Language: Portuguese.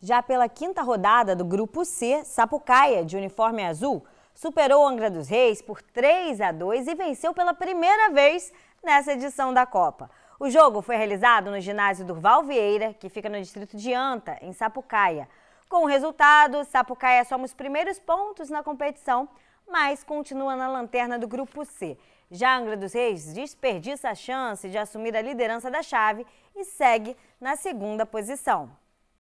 Já pela quinta rodada do Grupo C, Sapucaia, de uniforme azul, superou Angra dos Reis por 3 a 2 e venceu pela primeira vez nessa edição da Copa. O jogo foi realizado no ginásio Durval Vieira, que fica no distrito de Anta, em Sapucaia. Com o resultado, Sapucaia soma os primeiros pontos na competição, mas continua na lanterna do Grupo C. Já Angra dos Reis desperdiça a chance de assumir a liderança da chave e segue na segunda posição.